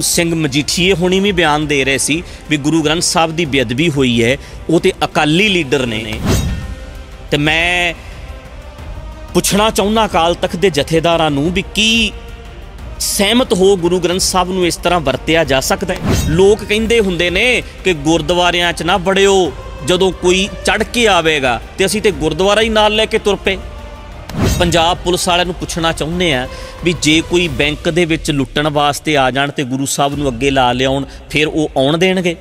ਸਿੰਘ ਮਜੀਠੀਏ ਹੁਣੀ ਵੀ ਬਿਆਨ ਦੇ ਰਹੇ ਸੀ ਵੀ ਗੁਰੂ ਗ੍ਰੰਥ ਸਾਹਿਬ ਦੀ ਬੇਅਦਬੀ ਹੋਈ ਹੈ ਉਹ ਤੇ ਅਕਾਲੀ ਲੀਡਰ ਨੇ ਤੇ ਮੈਂ ਪੁੱਛਣਾ ਚਾਹੁੰਦਾ ਕਾਲ ਤੱਕ ਦੇ ਜਥੇਦਾਰਾਂ ਨੂੰ ਵੀ ਕੀ ਸਹਿਮਤ ਹੋ ਗੁਰੂ ਗ੍ਰੰਥ ਸਾਹਿਬ ਨੂੰ ਇਸ ਤਰ੍ਹਾਂ ਵਰਤਿਆ ਜਾ ਸਕਦਾ ਹੈ ਲੋਕ ਕਹਿੰਦੇ ਹੁੰਦੇ ਨੇ ਕਿ ਗੁਰਦੁਆਰਿਆਂ 'ਚ ਨਾ ਵੜਿਓ ਜਦੋਂ ਕੋਈ ਚੜ ਕੇ ਆਵੇਗਾ ਤੇ ਅਸੀਂ ਤੇ ਗੁਰਦੁਆਰਾ ਹੀ ਨਾਲ ਲੈ ਕੇ ਤੁਰ ਪਏ ਪੰਜਾਬ ਪੁਲਿਸ ਵਾਲਿਆਂ ਨੂੰ ਪੁੱਛਣਾ ਚਾਹੁੰਦੇ ਆ ਵੀ ਜੇ ਕੋਈ ਬੈਂਕ ਦੇ ਵਿੱਚ ਲੁੱਟਣ ਵਾਸਤੇ ਆ ਜਾਣ ਤੇ ਗੁਰੂ ਸਾਹਿਬ ਨੂੰ ਅੱਗੇ ਲਾ ਲਿਆਉਣ ਫਿਰ ਉਹ ਆਉਣ ਦੇਣਗੇ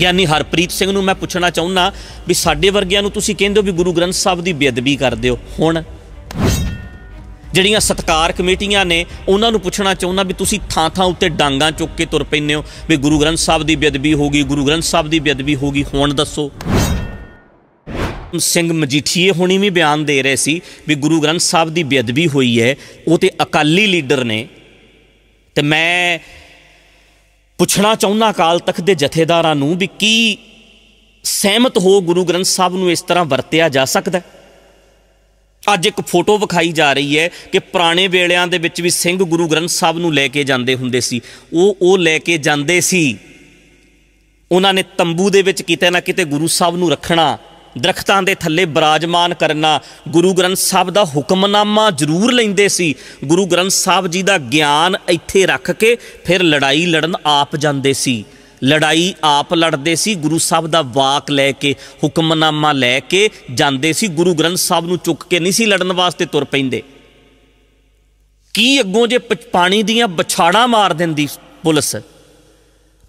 ਗਿਆਨੀ ਹਰਪ੍ਰੀਤ ਸਿੰਘ ਨੂੰ ਮੈਂ ਪੁੱਛਣਾ ਚਾਹੁੰਨਾ ਵੀ ਸਾਡੇ ਵਰਗਿਆਂ ਨੂੰ ਤੁਸੀਂ ਕਹਿੰਦੇ ਹੋ ਵੀ ਗੁਰੂ ਗ੍ਰੰਥ ਸਾਹਿਬ ਦੀ ਬੇਅਦਬੀ ਕਰਦੇ ਹੋ ਹੁਣ ਜਿਹੜੀਆਂ ਸਤਕਾਰ ਕਮੇਟੀਆਂ ਨੇ ਉਹਨਾਂ ਨੂੰ ਪੁੱਛਣਾ ਚਾਹੁੰਦਾ ਵੀ ਤੁਸੀਂ ਥਾਂ-ਥਾਂ ਉੱਤੇ ਡਾਂਗਾ ਚੁੱਕ ਕੇ ਤੁਰ ਪੈਂਦੇ ਹੋ ਵੀ ਗੁਰੂ ਗ੍ਰੰਥ ਸਾਹਿਬ ਦੀ ਬੇਅਦਬੀ ਹੋਗੀ ਗੁਰੂ ਗ੍ਰੰਥ ਸਾਹਿਬ ਦੀ ਬੇਅਦਬੀ ਹੋਗੀ ਹੁਣ ਦੱਸੋ ਸਿੰਘ ਮਜੀਠੀਏ ਹੁਣੀ ਵੀ ਬਿਆਨ ਦੇ ਰਹੇ ਸੀ ਵੀ ਗੁਰੂ ਗ੍ਰੰਥ ਸਾਹਿਬ ਦੀ ਬੇਅਦਬੀ ਹੋਈ ਹੈ ਉਹ ਤੇ ਅਕਾਲੀ ਲੀਡਰ ਨੇ ਤੇ ਮੈਂ ਪੁੱਛਣਾ ਚਾਹੁੰਦਾ ਅਕਾਲ ਤਖਤ ਦੇ ਜਥੇਦਾਰਾਂ ਨੂੰ ਵੀ ਕੀ ਸਹਿਮਤ ਹੋ ਗੁਰੂ ਗ੍ਰੰਥ ਸਾਹਿਬ ਨੂੰ ਇਸ ਤਰ੍ਹਾਂ ਵਰਤਿਆ ਜਾ ਸਕਦਾ ਅੱਜ ਇੱਕ ਫੋਟੋ ਵਿਖਾਈ ਜਾ ਰਹੀ ਹੈ ਕਿ ਪੁਰਾਣੇ ਵੇਲਿਆਂ ਦੇ ਵਿੱਚ ਵੀ ਸਿੰਘ ਗੁਰੂ ਗ੍ਰੰਥ ਸਾਹਿਬ ਨੂੰ ਲੈ ਕੇ ਜਾਂਦੇ ਹੁੰਦੇ ਸੀ ਉਹ ਉਹ ਲੈ ਕੇ ਜਾਂਦੇ ਸੀ ਉਹਨਾਂ ਨੇ ਤੰਬੂ ਦੇ ਵਿੱਚ ਕਿਤੇ ਨਾ ਕਿਤੇ ਗੁਰੂ ਸਾਹਿਬ ਨੂੰ ਰੱਖਣਾ ਦਰਖਤਾਂ ਦੇ ਥੱਲੇ ਬਰਾਜਮਾਨ ਕਰਨਾ ਗੁਰੂ ਗ੍ਰੰਥ ਸਾਹਿਬ ਦਾ ਹੁਕਮਨਾਮਾ ਜ਼ਰੂਰ ਲੈਂਦੇ ਸੀ ਗੁਰੂ ਗ੍ਰੰਥ ਸਾਹਿਬ ਜੀ ਦਾ ਗਿਆਨ ਇੱਥੇ ਰੱਖ ਕੇ ਫਿਰ ਲੜਾਈ ਲੜਨ ਆਪ ਜਾਂਦੇ ਸੀ ਲੜਾਈ ਆਪ ਲੜਦੇ ਸੀ ਗੁਰੂ ਸਾਹਿਬ ਦਾ ਵਾਕ ਲੈ ਕੇ ਹੁਕਮਨਾਮਾ ਲੈ ਕੇ ਜਾਂਦੇ ਸੀ ਗੁਰੂ ਗ੍ਰੰਥ ਸਾਹਿਬ ਨੂੰ ਚੁੱਕ ਕੇ ਨਹੀਂ ਸੀ ਲੜਨ ਵਾਸਤੇ ਤੁਰ ਪੈਂਦੇ ਕੀ ਅੱਗੋਂ ਜੇ ਪਾਣੀ ਦੀਆਂ ਬਿਛਾੜਾਂ ਮਾਰ ਦਿੰਦੀ ਪੁਲਿਸ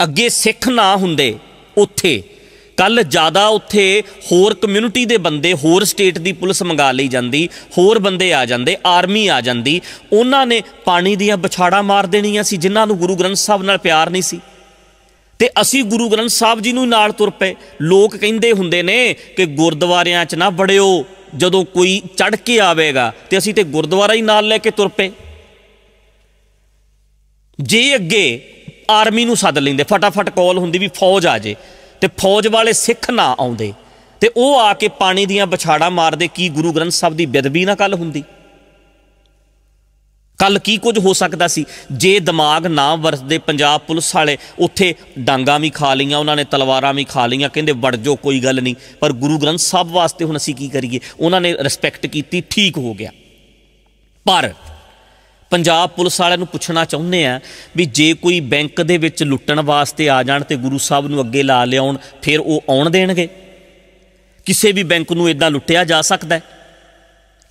ਅੱਗੇ ਸਿੱਖ ਨਾ ਹੁੰਦੇ ਉੱਥੇ ਕੱਲ ਜ਼ਿਆਦਾ ਉੱਥੇ ਹੋਰ ਕਮਿਊਨਿਟੀ ਦੇ ਬੰਦੇ ਹੋਰ ਸਟੇਟ ਦੀ ਪੁਲਿਸ ਮੰਗਾ ਲਈ ਜਾਂਦੀ ਹੋਰ ਬੰਦੇ ਆ ਜਾਂਦੇ ਆਰਮੀ ਆ ਜਾਂਦੀ ਉਹਨਾਂ ਨੇ ਪਾਣੀ ਦੀਆਂ ਵਿਛਾੜਾ ਮਾਰ ਦੇਣੀਆਂ ਸੀ ਜਿਨ੍ਹਾਂ ਨੂੰ ਗੁਰੂ ਗ੍ਰੰਥ ਸਾਹਿਬ ਨਾਲ ਪਿਆਰ ਨਹੀਂ ਸੀ ਤੇ ਅਸੀਂ ਗੁਰੂ ਗ੍ਰੰਥ ਸਾਹਿਬ ਜੀ ਨੂੰ ਨਾਲ ਤੁਰ ਪਏ ਲੋਕ ਕਹਿੰਦੇ ਹੁੰਦੇ ਨੇ ਕਿ ਗੁਰਦੁਆਰਿਆਂ 'ਚ ਨਾ ਵੜਿਓ ਜਦੋਂ ਕੋਈ ਚੜ ਕੇ ਆਵੇਗਾ ਤੇ ਅਸੀਂ ਤੇ ਗੁਰਦੁਆਰਾ ਹੀ ਨਾਲ ਲੈ ਕੇ ਤੁਰ ਪਏ ਜੇ ਅੱਗੇ ਆਰਮੀ ਨੂੰ ਸੱਦ ਲੈਂਦੇ ਫਟਾਫਟ ਕਾਲ ਹੁੰਦੀ ਵੀ ਫੌਜ ਆ ਜੇ ਤੇ ਫੌਜ ਵਾਲੇ ਸਿੱਖ ਨਾ ਆਉਂਦੇ ਤੇ ਉਹ ਆ ਕੇ ਪਾਣੀ ਦੀਆਂ ਬਛਾੜਾਂ ਮਾਰਦੇ ਕੀ ਗੁਰੂ ਗ੍ਰੰਥ ਸਾਹਿਬ ਦੀ ਬੇਦਬੀ ਨਾ ਕੱਲ ਹੁੰਦੀ ਕੱਲ ਕੀ ਕੁਝ ਹੋ ਸਕਦਾ ਸੀ ਜੇ ਦਿਮਾਗ ਨਾ ਵਰਸਦੇ ਪੰਜਾਬ ਪੁਲਿਸ ਵਾਲੇ ਉੱਥੇ ਡਾਂਗਾ ਵੀ ਖਾ ਲਈਆਂ ਉਹਨਾਂ ਨੇ ਤਲਵਾਰਾਂ ਵੀ ਖਾ ਲਈਆਂ ਕਹਿੰਦੇ ਵੜ ਜੋ ਕੋਈ ਗੱਲ ਨਹੀਂ ਪਰ ਗੁਰੂ ਗ੍ਰੰਥ ਸਾਹਿਬ ਵਾਸਤੇ ਹੁਣ ਅਸੀਂ ਕੀ ਕਰੀਏ ਉਹਨਾਂ ਨੇ ਰਿਸਪੈਕਟ ਕੀਤੀ ਠੀਕ ਹੋ ਗਿਆ ਪਰ ਪੰਜਾਬ ਪੁਲਿਸ ਵਾਲਿਆਂ ਨੂੰ ਪੁੱਛਣਾ ਚਾਹੁੰਦੇ ਆ ਵੀ ਜੇ ਕੋਈ ਬੈਂਕ ਦੇ ਵਿੱਚ ਲੁੱਟਣ ਵਾਸਤੇ ਆ ਜਾਣ ਤੇ ਗੁਰੂ ਸਾਹਿਬ ਨੂੰ ਅੱਗੇ ਲਾ ਲਿਆਉਣ ਫਿਰ ਉਹ ਆਉਣ ਦੇਣਗੇ ਕਿਸੇ ਵੀ ਬੈਂਕ ਨੂੰ ਇਦਾਂ ਲੁੱਟਿਆ ਜਾ ਸਕਦਾ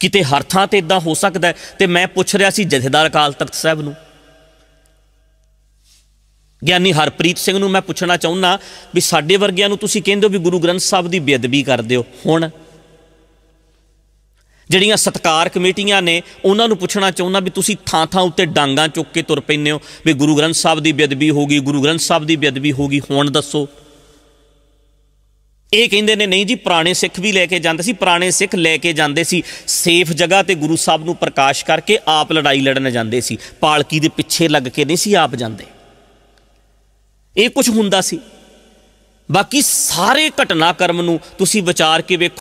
ਕਿਤੇ ਹਰ ਥਾਂ ਤੇ ਇਦਾਂ ਹੋ ਸਕਦਾ ਤੇ ਮੈਂ ਪੁੱਛ ਰਿਹਾ ਸੀ ਜਥੇਦਾਰ ਅਕਾਲ ਤਖਤ ਸਾਹਿਬ ਨੂੰ ਗਿਆਨੀ ਹਰਪ੍ਰੀਤ ਸਿੰਘ ਨੂੰ ਮੈਂ ਪੁੱਛਣਾ ਚਾਹੁੰਨਾ ਵੀ ਸਾਡੇ ਵਰਗਿਆਂ ਨੂੰ ਤੁਸੀਂ ਕਹਿੰਦੇ ਹੋ ਵੀ ਗੁਰੂ ਗ੍ਰੰਥ ਸਾਹਿਬ ਦੀ ਬੇਅਦਬੀ ਕਰਦੇ ਹੋ ਹੁਣ ਜਿਹੜੀਆਂ ਸਤਕਾਰ ਕਮੇਟੀਆਂ ਨੇ ਉਹਨਾਂ ਨੂੰ ਪੁੱਛਣਾ ਚਾਹੁੰਦਾ ਵੀ ਤੁਸੀਂ ਥਾਂ-ਥਾਂ ਉੱਤੇ ਡਾਂਗਾਂ ਚੁੱਕ ਕੇ ਤੁਰ ਪੈਂਦੇ ਹੋ ਵੀ ਗੁਰੂ ਗ੍ਰੰਥ ਸਾਹਿਬ ਦੀ ਬੇਅਦਬੀ ਹੋ ਗਈ ਗੁਰੂ ਗ੍ਰੰਥ ਸਾਹਿਬ ਦੀ ਬੇਅਦਬੀ ਹੋ ਗਈ ਹੁਣ ਦੱਸੋ ਇਹ ਕਹਿੰਦੇ ਨੇ ਨਹੀਂ ਜੀ ਪੁਰਾਣੇ ਸਿੱਖ ਵੀ ਲੈ ਕੇ ਜਾਂਦੇ ਸੀ ਪੁਰਾਣੇ ਸਿੱਖ ਲੈ ਕੇ ਜਾਂਦੇ ਸੀ ਸੇਫ ਜਗ੍ਹਾ ਤੇ ਗੁਰੂ ਸਾਹਿਬ ਨੂੰ ਪ੍ਰਕਾਸ਼ ਕਰਕੇ ਆਪ ਲੜਾਈ ਲੜਨ ਜਾਂਦੇ ਸੀ ਪਾਲਕੀ ਦੇ ਪਿੱਛੇ ਲੱਗ ਕੇ ਨਹੀਂ ਸੀ ਆਪ ਜਾਂਦੇ ਇਹ ਕੁਝ ਹੁੰਦਾ ਸੀ ਬਾਕੀ ਸਾਰੇ ਕਰਮ ਨੂੰ ਤੁਸੀਂ ਵਿਚਾਰ ਕੇ ਵੇਖੋ